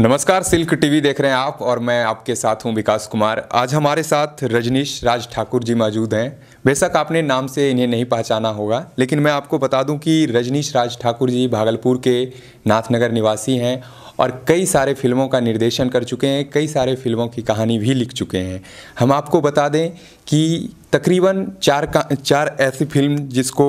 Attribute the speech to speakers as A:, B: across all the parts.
A: नमस्कार silk TV देख रहे हैं आप और मैं आपके साथ हूं विकास कुमार आज हमारे साथ रजनीश राज ठाकुर जी मौजूद हैं बेशक आपने नाम से इन्हें नहीं पहचाना होगा लेकिन मैं आपको बता दूं कि रजनीश राज ठाकुर जी भागलपुर के नाथनगर निवासी हैं और कई सारे फिल्मों का निर्देशन कर चुके हैं कई सारे फिल्मों की कहानी भी लिख चुके हैं हम आपको बता दें कि तकरीबन चार का चार ऐसी फिल्म जिसको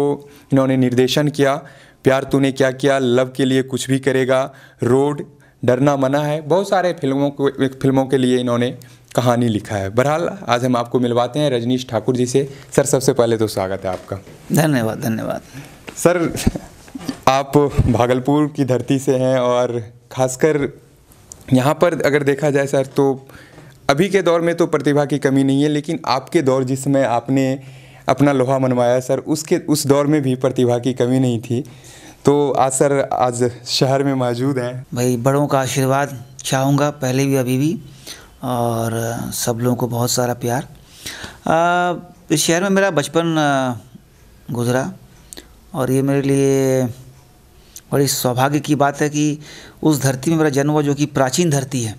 A: इन्होंने निर्देशन किया प्यार तूने क्या किया लव के लिए कुछ भी करेगा रोड डरना मना है बहुत सारे फिल्मों को फिल्मों के लिए इन्होंने कहानी लिखा है बहरहाल आज हम आपको मिलवाते हैं रजनीश ठाकुर जी से सर सबसे पहले तो स्वागत है आपका
B: धन्यवाद धन्यवाद
A: सर आप भागलपुर की धरती से हैं और ख़ासकर यहाँ पर अगर देखा जाए सर तो अभी के दौर में तो प्रतिभा की कमी नहीं है लेकिन आपके दौर जिस समय आपने अपना लोहा मनवाया सर उसके उस दौर में भी प्रतिभा की कमी
B: नहीं थी तो आज सर आज शहर में मौजूद हैं भाई बड़ों का आशीर्वाद चाहूँगा पहले भी अभी भी और सब लोगों को बहुत सारा प्यार इस शहर में मेरा बचपन गुजरा और ये मेरे लिए बड़ी सौभाग्य की बात है कि उस धरती में मेरा जन्म हुआ जो कि प्राचीन धरती है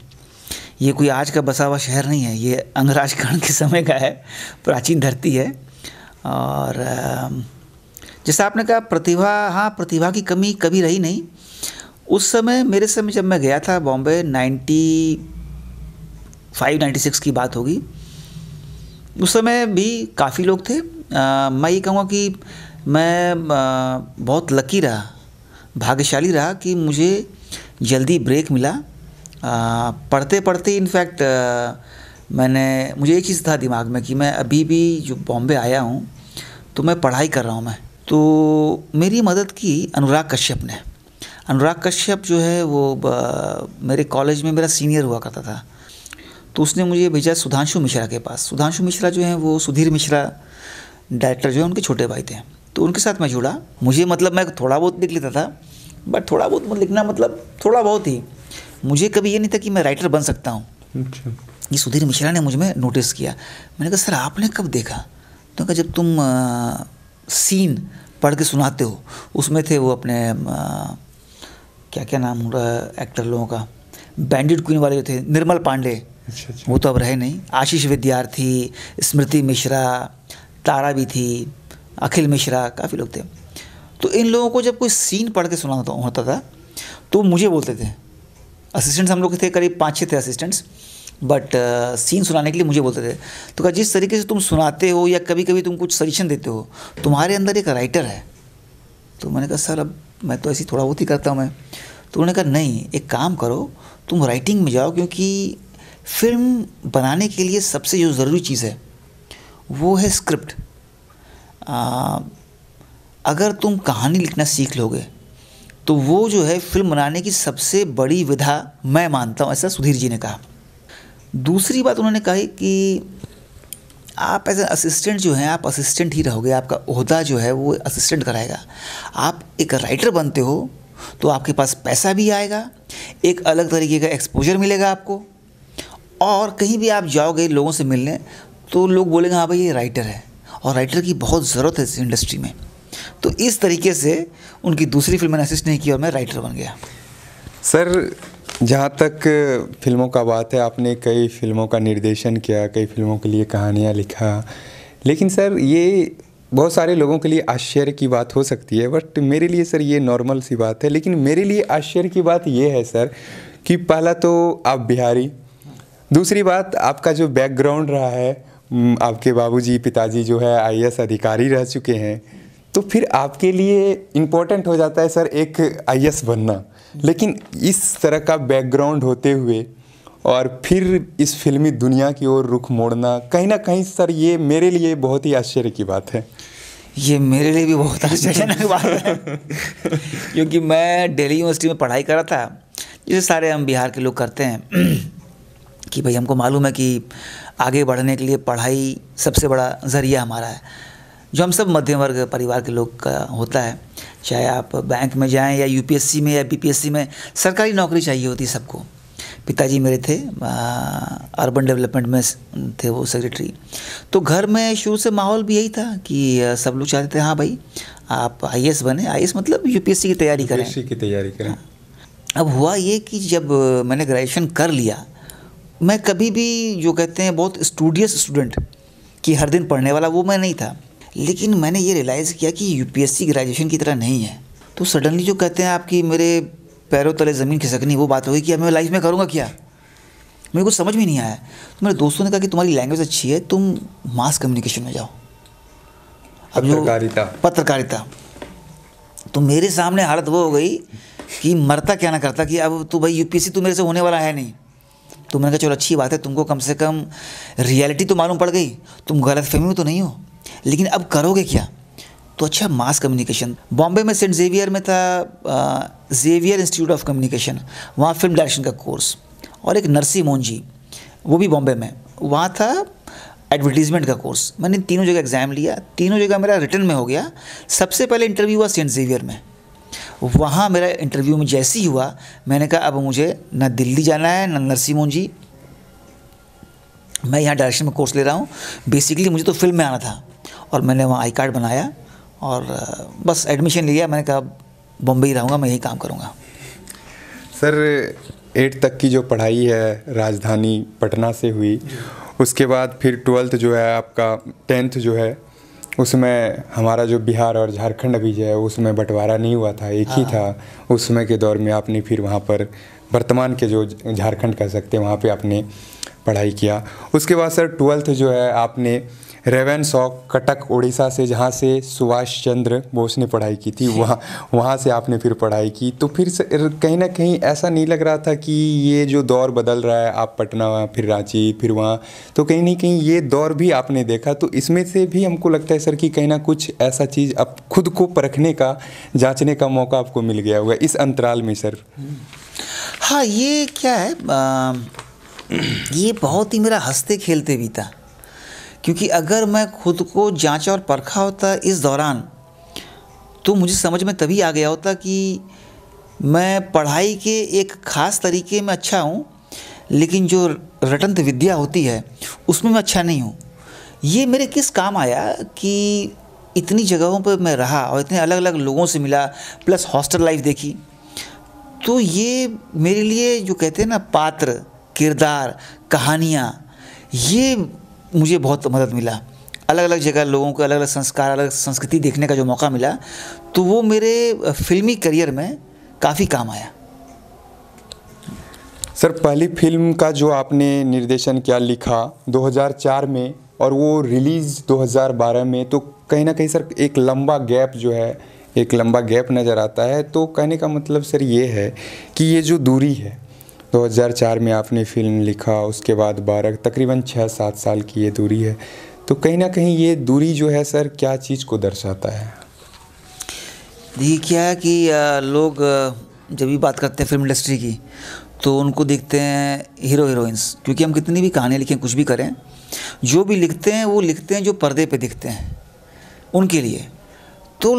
B: ये कोई आज का बसा हुआ शहर नहीं है ये अंगराजकरण के समय का है प्राचीन धरती है और जैसे आपने कहा प्रतिभा हाँ प्रतिभा की कमी कभी रही नहीं उस समय मेरे समय जब मैं गया था Bombay ninety five ninety six की बात होगी उस समय भी काफ़ी लोग थे आ, मैं ये कहूँगा कि मैं आ, बहुत लकी रहा भाग्यशाली रहा कि मुझे जल्दी ब्रेक मिला आ, पढ़ते पढ़ते इनफैक्ट मैंने मुझे एक चीज़ था दिमाग में कि मैं अभी भी जो बॉम्बे आया हूँ तो मैं पढ़ाई कर रहा हूँ मैं तो मेरी मदद की अनुराग कश्यप ने अनुराग कश्यप जो है वो मेरे कॉलेज में मेरा सीनियर हुआ करता था तो उसने मुझे भेजा सुधांशु मिश्रा के पास सुधांशु मिश्रा जो है वो सुधीर मिश्रा डायरेक्टर जो है उनके छोटे भाई थे तो उनके साथ मैं जुड़ा मुझे मतलब मैं थोड़ा बहुत लिख लेता था बट थोड़ा बहुत लिखना मतलब थोड़ा बहुत ही मुझे कभी ये नहीं था कि मैं राइटर बन सकता हूँ अच्छा। ये सुधीर मिश्रा ने मुझ में नोटिस किया मैंने कहा सर आपने कब देखा तो कहा जब तुम सीन पढ़ के सुनाते हो उसमें थे वो अपने आ, क्या क्या नाम हो रहा है एक्टर लोगों का बैंडिड क्वीन वाले जो थे निर्मल पांडे अच्छा, अच्छा। वो तो अब रहे नहीं आशीष विद्यार्थी स्मृति मिश्रा तारा भी थी अखिल मिश्रा काफ़ी लोग थे तो इन लोगों को जब कोई सीन पढ़ के सुना होता था तो मुझे बोलते थे असिस्टेंट्स हम लोग थे करीब पाँच छः थे असिस्टेंट्स बट सीन uh, सुनाने के लिए मुझे बोलते थे तो कहा जिस तरीके से तुम सुनाते हो या कभी कभी तुम कुछ सजेशन देते हो तुम्हारे अंदर एक राइटर है तो मैंने कहा सर अब मैं तो ऐसी थोड़ा बहुत ही करता हूँ मैं तो उन्होंने कहा नहीं एक काम करो तुम राइटिंग में जाओ क्योंकि फिल्म बनाने के लिए सबसे जो ज़रूरी चीज़ है वो है स्क्रिप्ट आ, अगर तुम कहानी लिखना सीख लोगे तो वो जो है फिल्म बनाने की सबसे बड़ी विधा मैं मानता हूँ ऐसा सुधीर जी ने कहा दूसरी बात उन्होंने कही कि आप एज ए असिस्टेंट जो हैं आप असिस्टेंट ही रहोगे आपका अहदा जो है वो असिस्टेंट कराएगा आप एक राइटर बनते हो तो आपके पास पैसा भी आएगा एक अलग तरीके का एक्सपोजर मिलेगा आपको और कहीं भी आप जाओगे लोगों से मिलने तो लोग बोलेंगे हाँ भाई ये राइटर है और राइटर की बहुत ज़रूरत है इस इंडस्ट्री में तो इस तरीके से उनकी दूसरी फिल्म मैंने असिस्ट नहीं की और मैं राइटर बन गया
A: सर जहाँ तक फिल्मों का बात है आपने कई फिल्मों का निर्देशन किया कई फिल्मों के लिए कहानियाँ लिखा लेकिन सर ये बहुत सारे लोगों के लिए आश्चर्य की बात हो सकती है बट मेरे लिए सर ये नॉर्मल सी बात है लेकिन मेरे लिए आश्चर्य की बात ये है सर कि पहला तो आप बिहारी दूसरी बात आपका जो बैकग्राउंड रहा है आपके बाबूजी पिताजी जो है आई अधिकारी रह चुके हैं तो फिर आपके लिए इम्पोर्टेंट हो जाता है सर एक आई बनना लेकिन इस तरह का बैकग्राउंड होते हुए और फिर इस फिल्मी दुनिया की ओर रुख मोड़ना कहीं ना कहीं सर ये मेरे लिए बहुत ही आश्चर्य की बात है ये मेरे लिए भी बहुत आश्चर्यजनक
B: बात है क्योंकि मैं दिल्ली यूनिवर्सिटी में पढ़ाई कर रहा था जैसे सारे हम बिहार के लोग करते हैं कि भाई हमको मालूम है कि आगे बढ़ने के लिए पढ़ाई सबसे बड़ा ज़रिया हमारा है जो हम सब मध्यम वर्ग परिवार के लोग का होता है चाहे आप बैंक में जाएं या यूपीएससी में या बीपीएससी में सरकारी नौकरी चाहिए होती सबको पिताजी मेरे थे अर्बन डेवलपमेंट में थे वो सेक्रेटरी तो घर में शुरू से माहौल भी यही था कि सब लोग चाहते थे हाँ भाई आप आई बने आई मतलब यूपीएससी की तैयारी करें यूपीएससी की तैयारी करें हाँ। अब हुआ ये कि जब मैंने ग्रेजुएशन कर लिया मैं कभी भी जो कहते हैं बहुत स्टूडियस स्टूडेंट कि हर दिन पढ़ने वाला वो मैं नहीं था लेकिन मैंने ये रियलाइज़ किया कि यूपीएससी ग्रेजुएशन की तरह नहीं है तो सडनली जो कहते हैं आपकी मेरे पैरों तले ज़मीन खिसकनी वो बात होगी कि अब मैं लाइफ में करूँगा क्या मेरे को समझ में नहीं आया तो मेरे दोस्तों ने कहा कि तुम्हारी लैंग्वेज अच्छी है तुम मास कम्युनिकेशन में जाओ अब जो पत्रकारिता तो मेरे सामने हालत वो हो गई कि मरता क्या ना करता कि अब तो भाई यूपीएससी तो मेरे से होने वाला है नहीं तो मैंने कहा चलो अच्छी बात है तुमको कम से कम रियलिटी तो मालूम पड़ गई तुम गलत फहमी में तो नहीं हो लेकिन अब करोगे क्या तो अच्छा मास कम्युनिकेशन बॉम्बे में सेंट जेवियर में था जेवियर इंस्टीट्यूट ऑफ कम्युनिकेशन वहाँ फिल्म डायरेक्शन का कोर्स और एक नरसी मोहन जी वो भी बॉम्बे में वहाँ था एडवर्टीजमेंट का कोर्स मैंने तीनों जगह एग्ज़ाम लिया तीनों जगह मेरा रिटर्न में हो गया सबसे पहले इंटरव्यू हुआ सेंट जेवियर में वहाँ मेरा इंटरव्यू में जैसे ही हुआ मैंने कहा अब मुझे ना दिल्ली जाना है ना नरसी मोहन जी मैं यहाँ डायरेक्शन में कोर्स ले रहा हूँ बेसिकली मुझे तो फिल्म में आना था और मैंने वहाँ आई कार्ड बनाया और बस एडमिशन लिया मैंने कहा बम्बई रहूँगा मैं यही काम करूँगा
A: सर एट तक की जो पढ़ाई है राजधानी पटना से हुई उसके बाद फिर ट्वेल्थ जो है आपका टेंथ जो है उसमें हमारा जो बिहार और झारखंड अभी जो है उसमें बंटवारा नहीं हुआ था एक ही हाँ। था उस समय के दौर में आपने फिर वहाँ पर वर्तमान के जो झारखंड कह सकते हैं वहाँ पे आपने पढ़ाई किया उसके बाद सर ट्वेल्थ जो है आपने रेवन सॉक कटक उड़ीसा से जहाँ से सुभाष चंद्र बोस ने पढ़ाई की थी वहाँ वहाँ से आपने फिर पढ़ाई की तो फिर कहीं ना कहीं ऐसा नहीं लग रहा था कि ये जो दौर बदल रहा है आप पटना फिर रांची फिर वहाँ तो कहीं ना कहीं ये दौर भी आपने देखा तो इसमें से भी हमको लगता है सर कि कहीं ना कुछ ऐसा चीज़ आप खुद को परखने का जाँचने का मौका आपको मिल गया होगा इस अंतराल में सर
B: हाँ ये क्या है आ, ये बहुत ही मेरा हंसते खेलते भी था क्योंकि अगर मैं खुद को जांचा और परखा होता इस दौरान तो मुझे समझ में तभी आ गया होता कि मैं पढ़ाई के एक ख़ास तरीके में अच्छा हूँ लेकिन जो रटंत विद्या होती है उसमें मैं अच्छा नहीं हूँ ये मेरे किस काम आया कि इतनी जगहों पर मैं रहा और इतने अलग अलग लोगों से मिला प्लस हॉस्टल लाइफ देखी तो ये मेरे लिए जो कहते हैं ना पात्र किरदार कहानियाँ ये मुझे बहुत मदद मिला अलग अलग जगह लोगों के अलग अलग संस्कार अलग संस्कृति देखने का जो मौका मिला तो वो मेरे फिल्मी करियर में काफ़ी काम आया सर
A: पहली फिल्म का जो आपने निर्देशन किया लिखा 2004 में और वो रिलीज़ 2012 में तो कहीं ना कहीं सर एक लंबा गैप जो है एक लंबा गैप नज़र आता है तो कहने का मतलब सर ये है कि ये जो दूरी है 2004 में आपने फिल्म लिखा उसके बाद बारह तकरीबन छः सात साल की ये दूरी है तो
B: कहीं ना कहीं ये दूरी जो है सर क्या चीज़ को दर्शाता है देखिए क्या है कि लोग जब भी बात करते हैं फिल्म इंडस्ट्री की तो उनको देखते हैं हीरो हीरोइंस क्योंकि हम कितनी भी कहानियाँ लिखें कुछ भी करें जो भी लिखते हैं वो लिखते हैं जो पर्दे पर दिखते हैं उनके लिए तो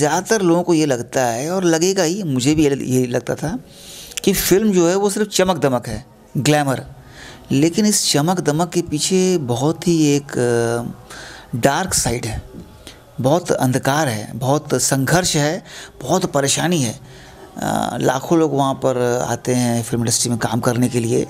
B: ज़्यादातर लोगों को ये लगता है और लगेगा ही मुझे भी ये लगता था कि फिल्म जो है वो सिर्फ चमक दमक है ग्लैमर लेकिन इस चमक दमक के पीछे बहुत ही एक डार्क साइड है बहुत अंधकार है बहुत संघर्ष है बहुत परेशानी है लाखों लोग वहाँ पर आते हैं फिल्म इंडस्ट्री में काम करने के लिए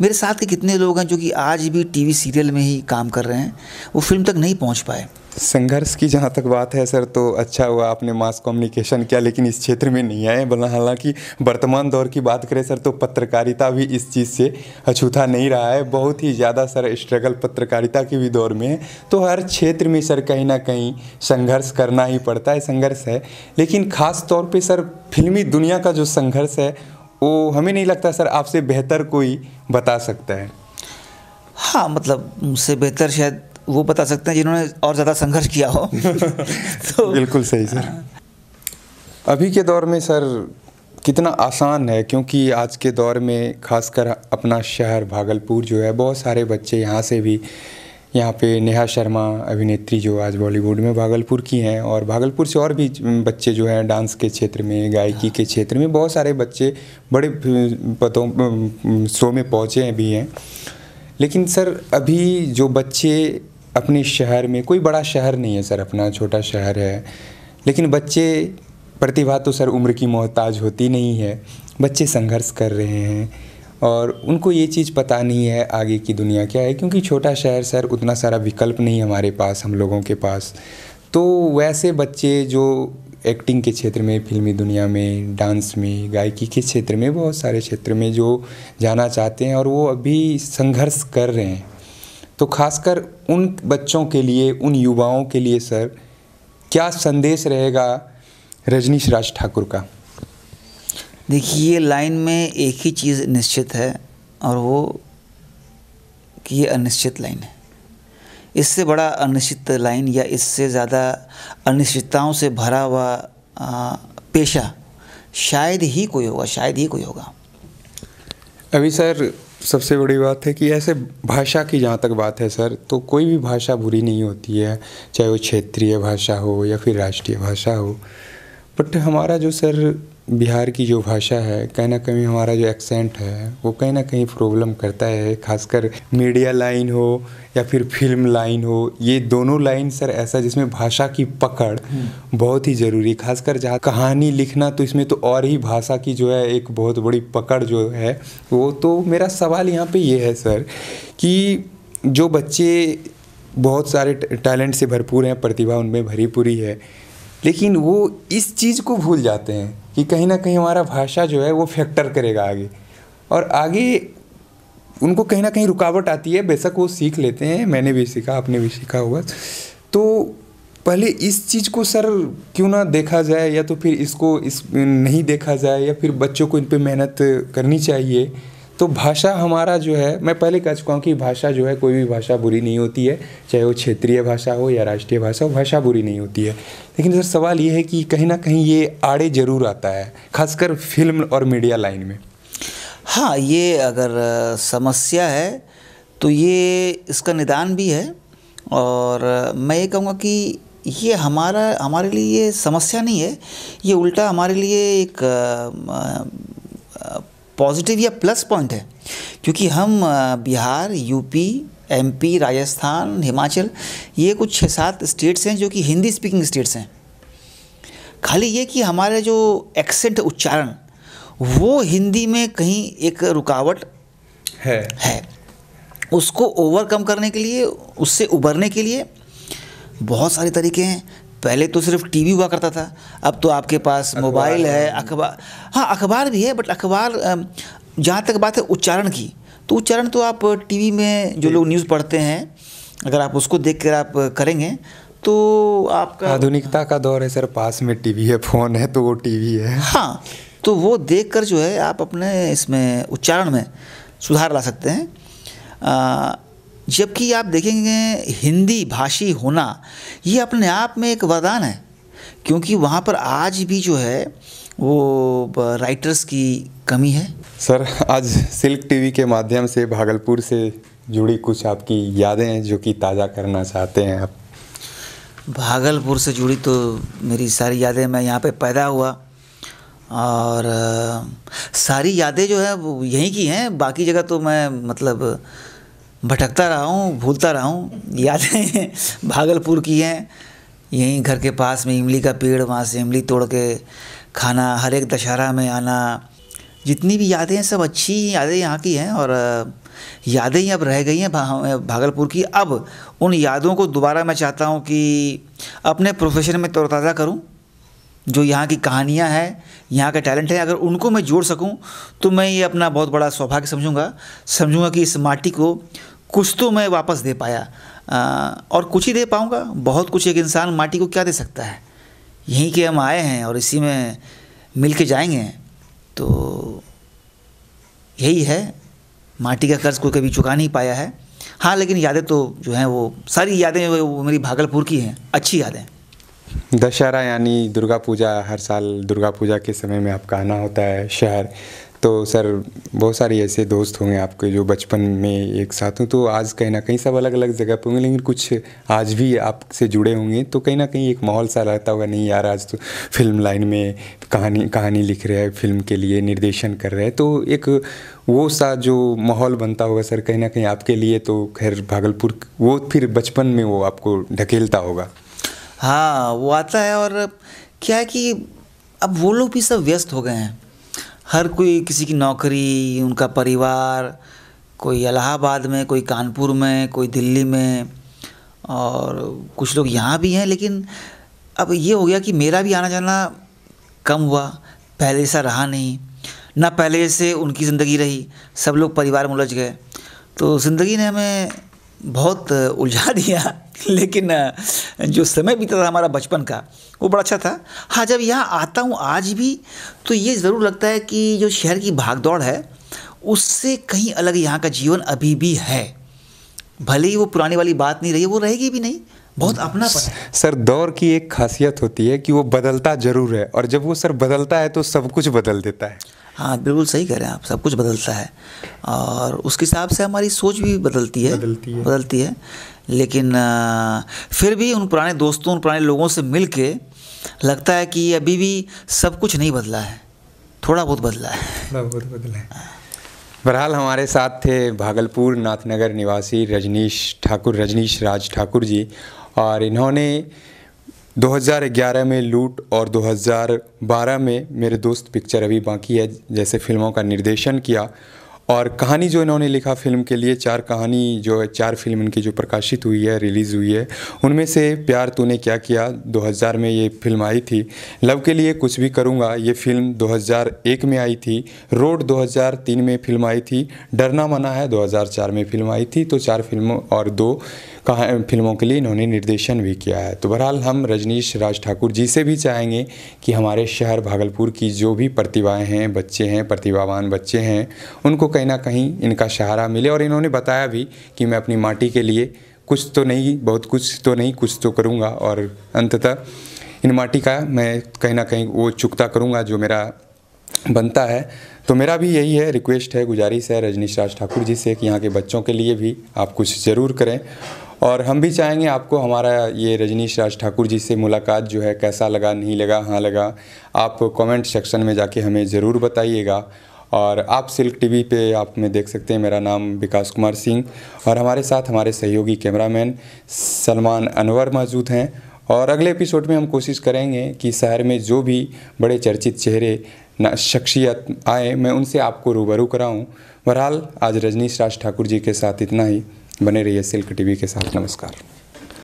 B: मेरे साथ के कितने लोग हैं जो कि आज भी टीवी सीरियल में ही काम कर रहे हैं वो फिल्म तक नहीं पहुँच पाए
A: संघर्ष की जहाँ तक बात है सर तो अच्छा हुआ आपने मास कम्युनिकेशन किया लेकिन इस क्षेत्र में नहीं आए बना हालांकि वर्तमान दौर की बात करें सर तो पत्रकारिता भी इस चीज़ से अछूता नहीं रहा है बहुत ही ज़्यादा सर स्ट्रगल पत्रकारिता के भी दौर में है तो हर क्षेत्र में सर कहीं ना कहीं संघर्ष करना ही पड़ता है संघर्ष है लेकिन ख़ास तौर पर सर फिल्मी दुनिया का जो संघर्ष है वो हमें नहीं लगता सर आपसे बेहतर कोई बता सकता है
B: हाँ मतलब मुझसे बेहतर शायद वो बता सकते हैं जिन्होंने और ज़्यादा संघर्ष किया हो
A: तो बिल्कुल सही सर अभी के दौर में सर कितना आसान है क्योंकि आज के दौर में खासकर अपना शहर भागलपुर जो है बहुत सारे बच्चे यहाँ से भी यहाँ पे नेहा शर्मा अभिनेत्री जो आज बॉलीवुड में भागलपुर की हैं और भागलपुर से और भी बच्चे जो हैं डांस के क्षेत्र में गायकी के क्षेत्र में बहुत सारे बच्चे बड़े पदों शो में पहुँचे भी हैं लेकिन सर अभी जो बच्चे अपने शहर में कोई बड़ा शहर नहीं है सर अपना छोटा शहर है लेकिन बच्चे प्रतिभा तो सर उम्र की मोहताज होती नहीं है बच्चे संघर्ष कर रहे हैं और उनको ये चीज़ पता नहीं है आगे की दुनिया क्या है क्योंकि छोटा शहर सर उतना सारा विकल्प नहीं हमारे पास हम लोगों के पास तो वैसे बच्चे जो एक्टिंग के क्षेत्र में फिल्मी दुनिया में डांस में गायकी के क्षेत्र में बहुत सारे क्षेत्र में जो जाना चाहते हैं और वो अभी संघर्ष कर रहे हैं तो खासकर उन बच्चों के लिए उन युवाओं के लिए सर क्या संदेश रहेगा रजनीश राज ठाकुर का
B: देखिए ये लाइन में एक ही चीज़ निश्चित है और वो कि ये अनिश्चित लाइन है इससे बड़ा अनिश्चित लाइन या इससे ज़्यादा अनिश्चितताओं से भरा हुआ पेशा शायद ही कोई होगा शायद ही कोई होगा
A: अभी सर सबसे बड़ी बात है कि ऐसे भाषा की जहाँ तक बात है सर तो कोई भी भाषा बुरी नहीं होती है चाहे वो क्षेत्रीय भाषा हो या फिर राष्ट्रीय भाषा हो बट हमारा जो सर बिहार की जो भाषा है कहीं ना कहीं हमारा जो एक्सेंट है वो कहीं ना कहीं प्रॉब्लम करता है खासकर मीडिया लाइन हो या फिर फिल्म लाइन हो ये दोनों लाइन सर ऐसा जिसमें भाषा की पकड़ हम्म। बहुत ही ज़रूरी खासकर जहाँ कहानी लिखना तो इसमें तो और ही भाषा की जो है एक बहुत बड़ी पकड़ जो है वो तो मेरा सवाल यहाँ पे ये है सर कि जो बच्चे बहुत सारे टैलेंट से भरपूर हैं प्रतिभा उनमें भरी पूरी है लेकिन वो इस चीज़ को भूल जाते हैं कि कहीं ना कहीं हमारा भाषा जो है वो फैक्टर करेगा आगे और आगे उनको कहीं ना कहीं रुकावट आती है बेशक वो सीख लेते हैं मैंने भी सीखा आपने भी सीखा होगा तो पहले इस चीज़ को सर क्यों ना देखा जाए या तो फिर इसको इस नहीं देखा जाए या फिर बच्चों को इन पर मेहनत करनी चाहिए तो भाषा हमारा जो है मैं पहले कह चुका हूँ कि भाषा जो है कोई भी भाषा बुरी नहीं होती है चाहे वो क्षेत्रीय भाषा हो या राष्ट्रीय भाषा हो भाषा बुरी नहीं होती है लेकिन सर सवाल ये है कि
B: कहीं ना कहीं ये आड़े ज़रूर आता है खासकर फिल्म और मीडिया लाइन में हाँ ये अगर समस्या है तो ये इसका निदान भी है और मैं ये कहूँगा कि ये हमारा हमारे लिए ये समस्या नहीं है ये उल्टा हमारे लिए एक पॉजिटिव या प्लस पॉइंट है क्योंकि हम बिहार यूपी एमपी राजस्थान हिमाचल ये कुछ छः सात स्टेट्स हैं जो कि हिंदी स्पीकिंग स्टेट्स हैं खाली ये कि हमारे जो एक्सेंट उच्चारण वो हिंदी में कहीं एक रुकावट है है उसको ओवरकम करने के लिए उससे उबरने के लिए बहुत सारे तरीके हैं पहले तो सिर्फ टीवी हुआ करता था अब तो आपके पास मोबाइल है अखबार हाँ अखबार भी है बट अखबार जहाँ तक बात है उच्चारण की तो उच्चारण तो आप टीवी में जो लोग न्यूज़ पढ़ते हैं अगर आप उसको देख कर आप करेंगे तो आपका आधुनिकता का दौर है सर पास में टीवी है फ़ोन है तो वो टीवी है हाँ तो वो देख कर जो है आप अपने इसमें उच्चारण में सुधार ला सकते हैं जबकि आप देखेंगे हिंदी भाषी होना ये अपने आप में एक वरदान है क्योंकि वहाँ पर आज भी जो है वो राइटर्स की कमी है सर
A: आज सिल्क टीवी के माध्यम से भागलपुर से जुड़ी कुछ आपकी यादें हैं जो कि ताज़ा करना चाहते हैं आप
B: भागलपुर से जुड़ी तो मेरी सारी यादें मैं यहाँ पे पैदा हुआ और सारी यादें जो है वो यहीं की हैं बाकी जगह तो मैं मतलब भटकता रहा हूँ भूलता रहा हूँ यादें भागलपुर की हैं यहीं घर के पास में इमली का पेड़ वहाँ से इमली तोड़ के खाना हर एक दशहरा में आना जितनी भी यादें हैं सब अच्छी यादें यहाँ की हैं और यादें ही अब रह गई हैं भागलपुर की अब उन यादों को दोबारा मैं चाहता हूँ कि अपने प्रोफेशन में तरोताज़ा करूँ जो यहाँ की कहानियाँ हैं यहाँ का टैलेंट है अगर उनको मैं जोड़ सकूँ तो मैं ये अपना बहुत बड़ा सौभाग्य समझूँगा समझूँगा कि इस माटी को कुछ तो मैं वापस दे पाया आ, और कुछ ही दे पाऊँगा बहुत कुछ एक इंसान माटी को क्या दे सकता है यहीं के हम आए हैं और इसी में मिल के जाएंगे तो यही है माटी का कर्ज कोई कभी चुका नहीं पाया है हाँ लेकिन यादें तो जो हैं वो सारी यादें वो मेरी भागलपुर की हैं अच्छी यादें
A: दशहरा यानी दुर्गा पूजा हर साल दुर्गा पूजा के समय में आपका आना होता है शहर तो सर बहुत सारे ऐसे दोस्त होंगे आपके जो बचपन में एक साथ हों तो आज कहीं ना कहीं सब अलग अलग जगह पर होंगे लेकिन कुछ आज भी आपसे जुड़े होंगे तो कहीं ना कहीं एक माहौल सा रहता होगा नहीं यार आज तो फिल्म लाइन में कहानी कहानी लिख रहे हैं फिल्म के लिए निर्देशन कर रहे हैं तो एक वो सा जो माहौल बनता होगा सर कहीं ना कहीं आपके लिए तो खैर भागलपुर वो फिर बचपन में वो आपको ढकेलता होगा
B: हाँ वो आता है और क्या है कि अब वो लोग भी सब व्यस्त हो गए हैं हर कोई किसी की नौकरी उनका परिवार कोई इलाहाबाद में कोई कानपुर में कोई दिल्ली में और कुछ लोग यहाँ भी हैं लेकिन अब ये हो गया कि मेरा भी आना जाना कम हुआ पहले जैसा रहा नहीं ना पहले जैसे उनकी ज़िंदगी रही सब लोग परिवार में उलझ गए तो ज़िंदगी ने हमें बहुत उलझा दिया लेकिन जो समय बीता था हमारा बचपन का वो बड़ा अच्छा था हाँ जब यहाँ आता हूँ आज भी तो ये ज़रूर लगता है कि जो शहर की भागदौड़ है उससे कहीं अलग यहाँ का जीवन अभी भी है भले ही वो पुरानी वाली बात नहीं रही वो रहेगी भी नहीं बहुत अपना
A: है सर दौर की एक खासियत होती है कि वो बदलता
B: जरूर है और जब वो सर बदलता है तो सब कुछ बदल देता है हाँ बिल्कुल सही कह रहे हैं आप सब कुछ बदलता है और उसके हिसाब से हमारी सोच भी बदलती है बदलती है बदलती है लेकिन फिर भी उन पुराने दोस्तों उन पुराने लोगों से मिल के लगता है कि अभी भी सब कुछ नहीं बदला है थोड़ा बहुत बदला है थोड़ा बहुत बदला है
A: बहरहाल हमारे साथ थे भागलपुर नाथनगर निवासी रजनीश ठाकुर रजनीश राज ठाकुर जी और इन्होंने 2011 में लूट और 2012 में मेरे दोस्त पिक्चर अभी बाकी है जैसे फिल्मों का निर्देशन किया और कहानी जो इन्होंने लिखा फिल्म के लिए चार कहानी जो है चार फिल्म इनकी जो प्रकाशित हुई है रिलीज़ हुई है उनमें से प्यार तूने क्या किया 2000 में ये फिल्म आई थी लव के लिए कुछ भी करूँगा ये फिल्म 2001 में आई थी रोड 2003 में फिल्म आई थी डरना मना है 2004 में फिल्म आई थी तो चार फिल्मों और दो कहा फिल्मों के लिए इन्होंने निर्देशन भी किया है तो बहरहाल हम रजनीश राज ठाकुर जी से भी चाहेंगे कि हमारे शहर भागलपुर की जो भी प्रतिभाएँ हैं बच्चे हैं प्रतिभावान बच्चे हैं उनको कहीं ना कहीं इनका सहारा मिले और इन्होंने बताया भी कि मैं अपनी माटी के लिए कुछ तो नहीं बहुत कुछ तो नहीं कुछ तो करूँगा और अंततः इन माटी का मैं कहीं ना कहीं वो चुकता करूँगा जो मेरा बनता है तो मेरा भी यही है रिक्वेस्ट है गुजारिश है रजनीश राज ठाकुर जी से कि यहाँ के बच्चों के लिए भी आप कुछ ज़रूर करें और हम भी चाहेंगे आपको हमारा ये रजनीश राज ठाकुर जी से मुलाकात जो है कैसा लगा नहीं लगा हाँ लगा आप कमेंट सेक्शन में जाके हमें ज़रूर बताइएगा और आप सिल्क टीवी पे आप में देख सकते हैं मेरा नाम विकास कुमार सिंह और हमारे साथ हमारे सहयोगी कैमरामैन सलमान अनवर मौजूद हैं और अगले एपिसोड में हम कोशिश करेंगे कि शहर में जो भी बड़े चर्चित चेहरे शख्सियत आए मैं उनसे आपको रूबरू कराऊं बहरहाल आज रजनीश राज ठाकुर जी के साथ इतना ही बने रहिए सिल्क टीवी के साथ नमस्कार